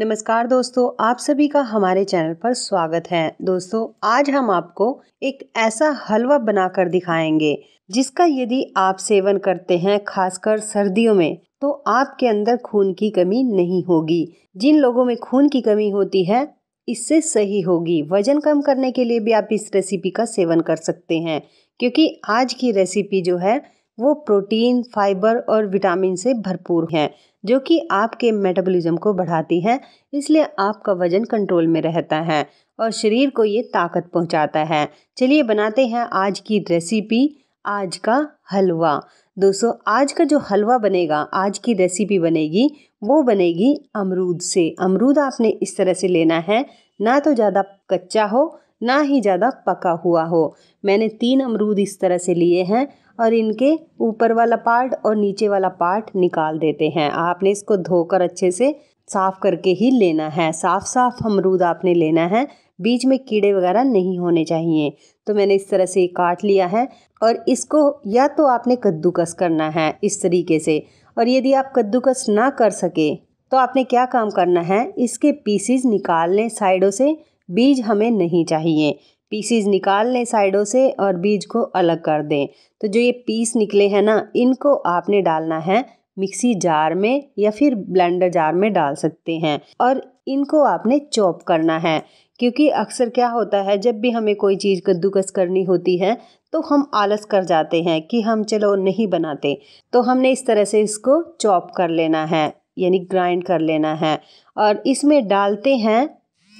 नमस्कार दोस्तों आप सभी का हमारे चैनल पर स्वागत है दोस्तों आज हम आपको एक ऐसा हलवा बनाकर दिखाएंगे जिसका यदि आप सेवन करते हैं खासकर सर्दियों में तो आपके अंदर खून की कमी नहीं होगी जिन लोगों में खून की कमी होती है इससे सही होगी वजन कम करने के लिए भी आप इस रेसिपी का सेवन कर सकते हैं क्योंकि आज की रेसिपी जो है वो प्रोटीन फाइबर और विटामिन से भरपूर हैं जो कि आपके मेटाबॉलिज्म को बढ़ाती हैं इसलिए आपका वजन कंट्रोल में रहता है और शरीर को ये ताकत पहुंचाता है चलिए बनाते हैं आज की रेसिपी आज का हलवा दोस्तों आज का जो हलवा बनेगा आज की रेसिपी बनेगी वो बनेगी अमरूद से अमरूद आपने इस तरह से लेना है ना तो ज़्यादा कच्चा हो ना ही ज़्यादा पका हुआ हो मैंने तीन अमरूद इस तरह से लिए हैं और इनके ऊपर वाला पार्ट और नीचे वाला पार्ट निकाल देते हैं आपने इसको धोकर अच्छे से साफ़ करके ही लेना है साफ़ साफ़ अमरूद आपने लेना है बीच में कीड़े वगैरह नहीं होने चाहिए तो मैंने इस तरह से काट लिया है और इसको या तो आपने कद्दूकस करना है इस तरीके से और यदि आप कद्दूकस ना कर सके तो आपने क्या काम करना है इसके पीसीज निकाल लें साइडों से बीज हमें नहीं चाहिए पीसीज निकाल लें साइडों से और बीज को अलग कर दें तो जो ये पीस निकले हैं ना इनको आपने डालना है मिक्सी जार में या फिर ब्लेंडर जार में डाल सकते हैं और इनको आपने चॉप करना है क्योंकि अक्सर क्या होता है जब भी हमें कोई चीज़ कद्दूकस करनी होती है तो हम आलस कर जाते हैं कि हम चलो नहीं बनाते तो हमने इस तरह से इसको चॉप कर लेना है यानी ग्राइंड कर लेना है और इसमें डालते हैं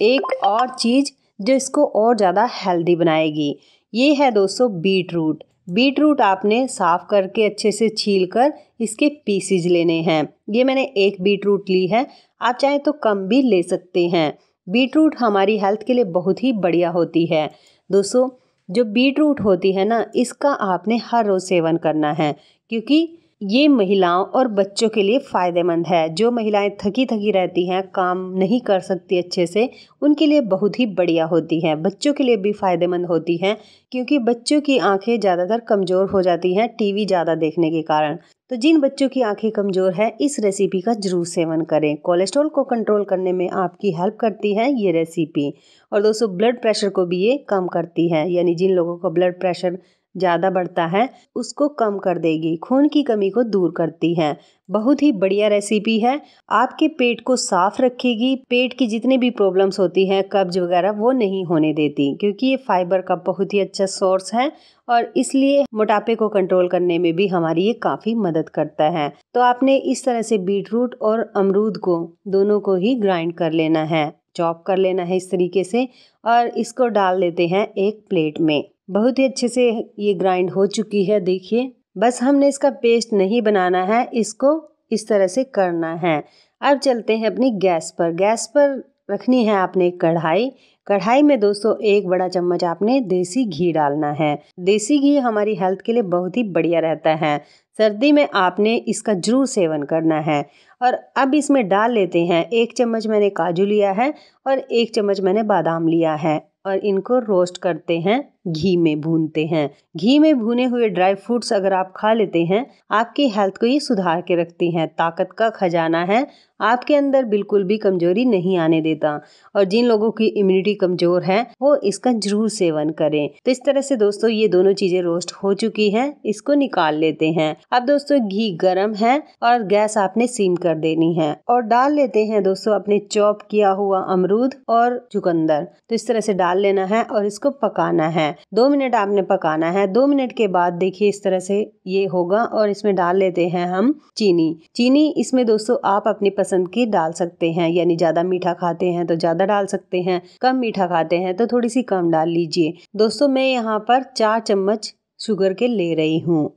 एक और चीज़ जो इसको और ज़्यादा हेल्दी बनाएगी ये है दोस्तों बीट रूट बीट रूट आपने साफ़ करके अच्छे से छील कर इसके पीसीज लेने हैं ये मैंने एक बीट रूट ली है आप चाहें तो कम भी ले सकते हैं बीट रूट हमारी हेल्थ के लिए बहुत ही बढ़िया होती है दोस्तों जो बीट रूट होती है ना इसका आपने हर रोज़ सेवन करना है क्योंकि ये महिलाओं और बच्चों के लिए फ़ायदेमंद है जो महिलाएं थकी थकी रहती हैं काम नहीं कर सकती अच्छे से उनके लिए बहुत ही बढ़िया होती हैं बच्चों के लिए भी फ़ायदेमंद होती हैं क्योंकि बच्चों की आंखें ज़्यादातर कमज़ोर हो जाती हैं टीवी ज़्यादा देखने के कारण तो जिन बच्चों की आंखें कमज़ोर है इस रेसिपी का जरूर सेवन करें कोलेस्ट्रॉल को कंट्रोल करने में आपकी हेल्प करती है ये रेसिपी और दोस्तों ब्लड प्रेशर को भी ये कम करती है यानी जिन लोगों का ब्लड प्रेशर ज़्यादा बढ़ता है उसको कम कर देगी खून की कमी को दूर करती है बहुत ही बढ़िया रेसिपी है आपके पेट को साफ रखेगी पेट की जितनी भी प्रॉब्लम्स होती हैं कब्ज वगैरह वो नहीं होने देती क्योंकि ये फाइबर का बहुत ही अच्छा सोर्स है और इसलिए मोटापे को कंट्रोल करने में भी हमारी ये काफ़ी मदद करता है तो आपने इस तरह से बीटरूट और अमरूद को दोनों को ही ग्राइंड कर लेना है चॉप कर लेना है इस तरीके से और इसको डाल देते हैं एक प्लेट में बहुत ही अच्छे से ये ग्राइंड हो चुकी है देखिए बस हमने इसका पेस्ट नहीं बनाना है इसको इस तरह से करना है अब चलते हैं अपनी गैस पर गैस पर रखनी है आपने कढ़ाई कढ़ाई में दोस्तों एक बड़ा चम्मच आपने देसी घी डालना है देसी घी हमारी हेल्थ के लिए बहुत ही बढ़िया रहता है सर्दी में आपने इसका जरूर सेवन करना है और अब इसमें डाल लेते हैं एक चम्मच मैंने काजू लिया है और एक चम्मच मैंने बादाम लिया है और इनको रोस्ट करते हैं घी में भूनते हैं घी में भुने हुए ड्राई फ्रूट्स अगर आप खा लेते हैं आपकी हेल्थ को ये सुधार के रखते हैं ताकत का खजाना है आपके अंदर बिल्कुल भी कमजोरी नहीं आने देता और जिन लोगों की इम्यूनिटी कमजोर है वो इसका जरूर सेवन करें तो इस तरह से दोस्तों ये दोनों चीजें रोस्ट हो चुकी हैं इसको निकाल लेते हैं अब दोस्तों घी गर्म है और गैस आपने सीम कर देनी है और डाल लेते हैं दोस्तों अपने चॉप किया हुआ अमरूद और चुकंदर तो इस तरह से डाल लेना है और इसको पकाना है दो मिनट आपने पकाना है दो मिनट के बाद देखिए इस तरह से ये होगा और इसमें डाल लेते हैं हम चीनी चीनी इसमें दोस्तों आप अपनी पसंद की डाल सकते हैं यानी ज़्यादा मीठा खाते हैं तो ज़्यादा डाल सकते हैं कम मीठा खाते हैं तो थोड़ी सी कम डाल लीजिए दोस्तों मैं यहाँ पर चार चम्मच शुगर के ले रही हूँ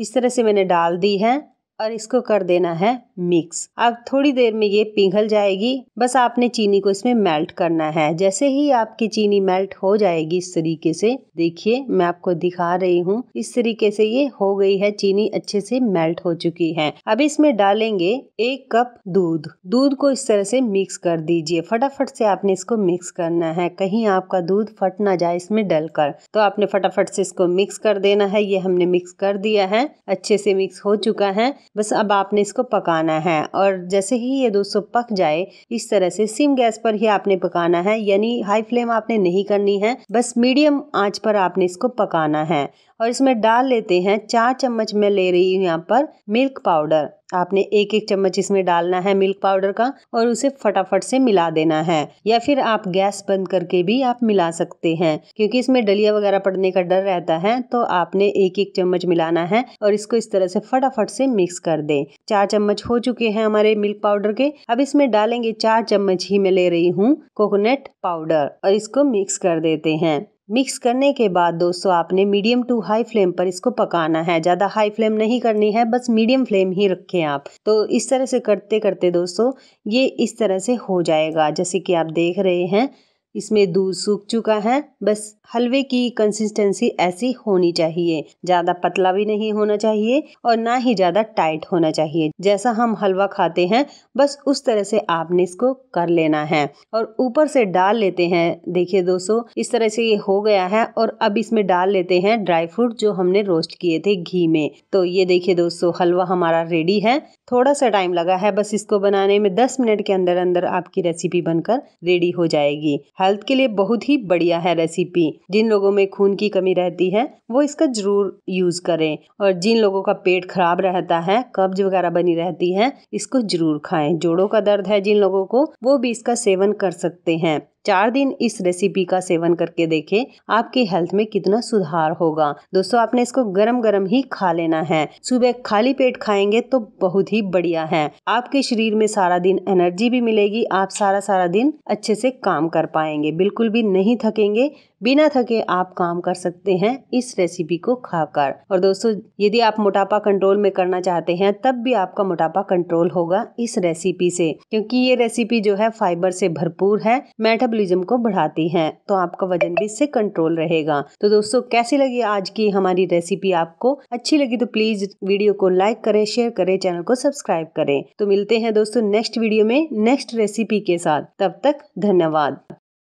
इस तरह से मैंने डाल दी है और इसको कर देना है मिक्स अब थोड़ी देर में ये पिघल जाएगी बस आपने चीनी को इसमें मेल्ट करना है जैसे ही आपकी चीनी मेल्ट हो जाएगी इस तरीके से देखिए मैं आपको दिखा रही हूँ इस तरीके से ये हो गई है चीनी अच्छे से मेल्ट हो चुकी है अब इसमें डालेंगे एक कप दूध दूध को इस तरह से मिक्स कर दीजिए फटाफट से आपने इसको मिक्स करना है कहीं आपका दूध फट ना जाए इसमें कर तो आपने फटाफट से इसको मिक्स कर देना है ये हमने मिक्स कर दिया है अच्छे से मिक्स हो चुका है बस अब आपने इसको पकाना है और जैसे ही ये दोस्तों पक जाए इस तरह से सिम गैस पर ही आपने पकाना है यानी हाई फ्लेम आपने नहीं करनी है बस मीडियम आंच पर आपने इसको पकाना है और इसमें डाल लेते हैं चार चम्मच मैं ले रही हूँ यहाँ पर मिल्क पाउडर आपने एक एक चम्मच इसमें डालना है मिल्क पाउडर का और उसे फटाफट से मिला देना है या फिर आप गैस बंद करके भी आप मिला सकते हैं क्योंकि इसमें डलिया वगैरह पड़ने का डर रहता है तो आपने एक एक चम्मच मिलाना है और इसको इस तरह से फटाफट से मिक्स कर दे चार चम्मच हो चुके हैं हमारे मिल्क पाउडर के अब इसमें डालेंगे चार चम्मच ही मैं ले रही हूँ कोकोनट पाउडर और इसको मिक्स कर देते हैं मिक्स करने के बाद दोस्तों आपने मीडियम टू हाई फ्लेम पर इसको पकाना है ज़्यादा हाई फ्लेम नहीं करनी है बस मीडियम फ्लेम ही रखें आप तो इस तरह से करते करते दोस्तों ये इस तरह से हो जाएगा जैसे कि आप देख रहे हैं इसमें दूध सूख चुका है बस हलवे की कंसिस्टेंसी ऐसी होनी चाहिए ज़्यादा पतला भी नहीं होना चाहिए और ना ही ज़्यादा टाइट होना चाहिए जैसा हम हलवा खाते हैं बस उस तरह से आपने इसको कर लेना है और ऊपर से डाल लेते हैं देखिए दोस्तों इस तरह से ये हो गया है और अब इसमें डाल लेते हैं ड्राई फ्रूट जो हमने रोस्ट किए थे घी में तो ये देखिए दोस्तों हलवा हमारा रेडी है थोड़ा सा टाइम लगा है बस इसको बनाने में दस मिनट के अंदर अंदर आपकी रेसिपी बनकर रेडी हो जाएगी हेल्थ के लिए बहुत ही बढ़िया है रेसिपी जिन लोगों में खून की कमी रहती है वो इसका जरूर यूज करें और जिन लोगों का पेट खराब रहता है कब्ज वगैरह बनी रहती है इसको जरूर खाएं जोड़ों का दर्द है जिन लोगों को वो भी इसका सेवन कर सकते हैं चार दिन इस रेसिपी का सेवन करके देखें आपके हेल्थ में कितना सुधार होगा दोस्तों आपने इसको गरम गरम ही खा लेना है सुबह खाली पेट खाएंगे तो बहुत ही बढ़िया है आपके शरीर में सारा दिन एनर्जी भी मिलेगी आप सारा सारा दिन अच्छे से काम कर पाएंगे बिल्कुल भी नहीं थकेंगे बिना थके आप काम कर सकते हैं इस रेसिपी को खाकर और दोस्तों यदि आप मोटापा कंट्रोल में करना चाहते हैं तब भी आपका मोटापा कंट्रोल होगा इस रेसिपी से क्योंकि ये रेसिपी जो है फाइबर से भरपूर है मेटाबॉलिज्म को बढ़ाती है तो आपका वजन भी इससे कंट्रोल रहेगा तो दोस्तों कैसी लगी आज की हमारी रेसिपी आपको अच्छी लगी तो प्लीज वीडियो को लाइक करें शेयर करें चैनल को सब्सक्राइब करें तो मिलते हैं दोस्तों नेक्स्ट वीडियो में नेक्स्ट रेसिपी के साथ तब तक धन्यवाद